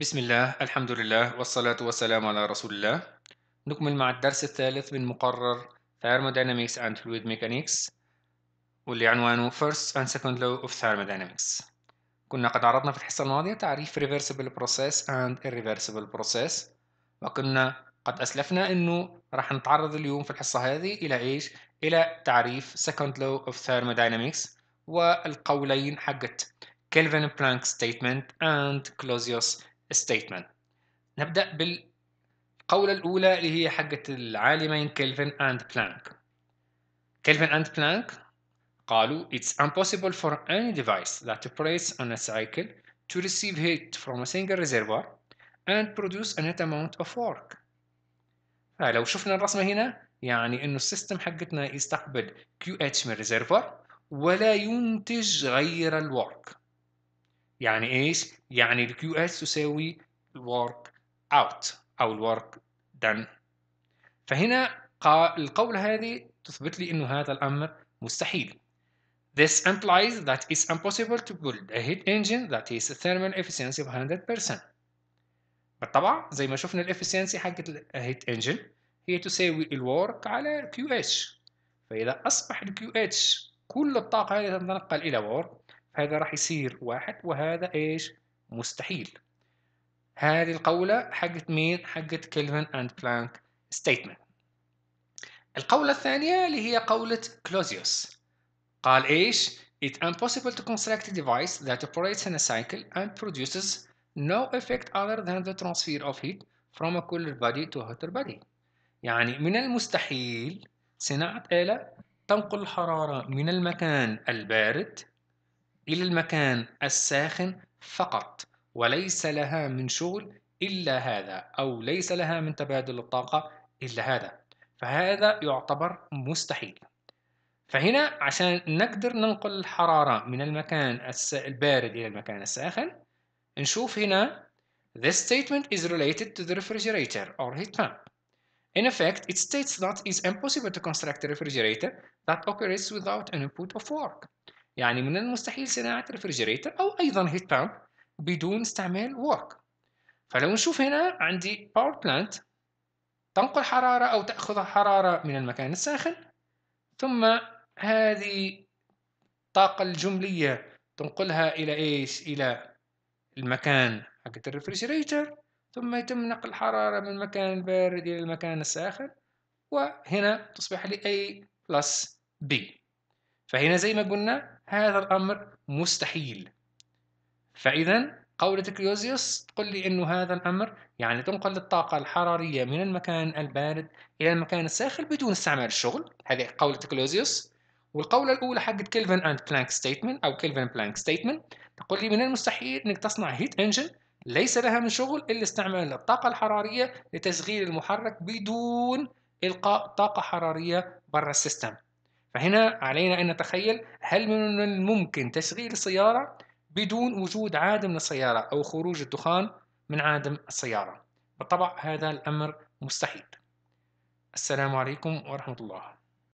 بسم الله الحمد لله والصلاة والسلام على رسول الله نكمل مع الدرس الثالث من مقرر Thermodynamics and Fluid Mechanics واللي عنوانه First and Second Law of Thermodynamics كنا قد عرضنا في الحصة الماضية تعريف Reversible Process and Irreversible Process وكنا قد أسلفنا أنه راح نتعرض اليوم في الحصة هذه إلى إيش؟ إلى تعريف Second Law of Thermodynamics والقولين حقت Kelvin Planck Statement and Clausius statement نبدأ بالقولة الأولى اللي هي حقة العالمين كيلفن أند بلانك كيلفن أند بلانك قالوا It's impossible for any device that operates on a cycle to receive heat from a single reservoir and produce a net amount of work فلو شفنا الرسمة هنا يعني انه السيستم حقتنا يستقبل QH من الريزيرفر ولا ينتج غير الورك يعني ايش؟ يعني الـ QS تساوي work out او work done. فهنا القول هذه تثبت لي انه هذا الامر مستحيل This implies that it's impossible to build a heat engine that is thermal efficiency of 100%. بالطبع زي ما شفنا الـ الافشنسي حقت heat engine هي تساوي الـ work على الـ QH. فإذا أصبح الـ QH كل الطاقة هذه تتنقل إلى work هذا راح يصير واحد وهذا ايش مستحيل هذه القولة حقت مين حقت كلفن اند بلانك ستيتمنت القولة الثانية اللي هي قولة كلوزيوس قال ايش it impossible to construct a device that operates in a cycle and produces no effect other than the transfer of heat from a cooler body to a hotter body. يعني من المستحيل صناعة آلة تنقل الحرارة من المكان البارد إلى المكان الساخن فقط وليس لها من شغل إلا هذا أو ليس لها من تبادل الطاقة إلا هذا فهذا يعتبر مستحيل فهنا عشان نقدر ننقل الحرارة من المكان البارد إلى المكان الساخن نشوف هنا This statement is related to the refrigerator or heat pump. In effect, it states that it's impossible to construct a refrigerator that operates without an input of work. يعني من المستحيل صناعة ريفرجريتر أو أيضا هيت بامب بدون استعمال وورك فلو نشوف هنا عندي باور بلانت تنقل حرارة أو تأخذ حرارة من المكان الساخن ثم هذه الطاقة الجملية تنقلها إلى إيش؟ إلى المكان حقة الريفرجريتر ثم يتم نقل الحرارة من المكان البارد إلى المكان الساخن وهنا تصبح لي A بلس B فهنا زي ما قلنا هذا الأمر مستحيل فإذا قولة كليوزيوس تقول لي أنه هذا الأمر يعني تنقل الطاقة الحرارية من المكان البارد إلى المكان الساخن بدون استعمال الشغل هذه قولة كليوزيوس والقولة الأولى حقت كيلفن أند بلانك ستيتمنت أو كيلفن بلانك ستيتمنت تقول لي من المستحيل أنك تصنع هيت إنجن ليس لها من شغل إلا استعمال الطاقة الحرارية لتشغيل المحرك بدون إلقاء طاقة حرارية برا السيستم فهنا علينا أن نتخيل هل من الممكن تشغيل السيارة بدون وجود عادم للسيارة أو خروج الدخان من عادم السيارة بالطبع هذا الأمر مستحيل السلام عليكم ورحمة الله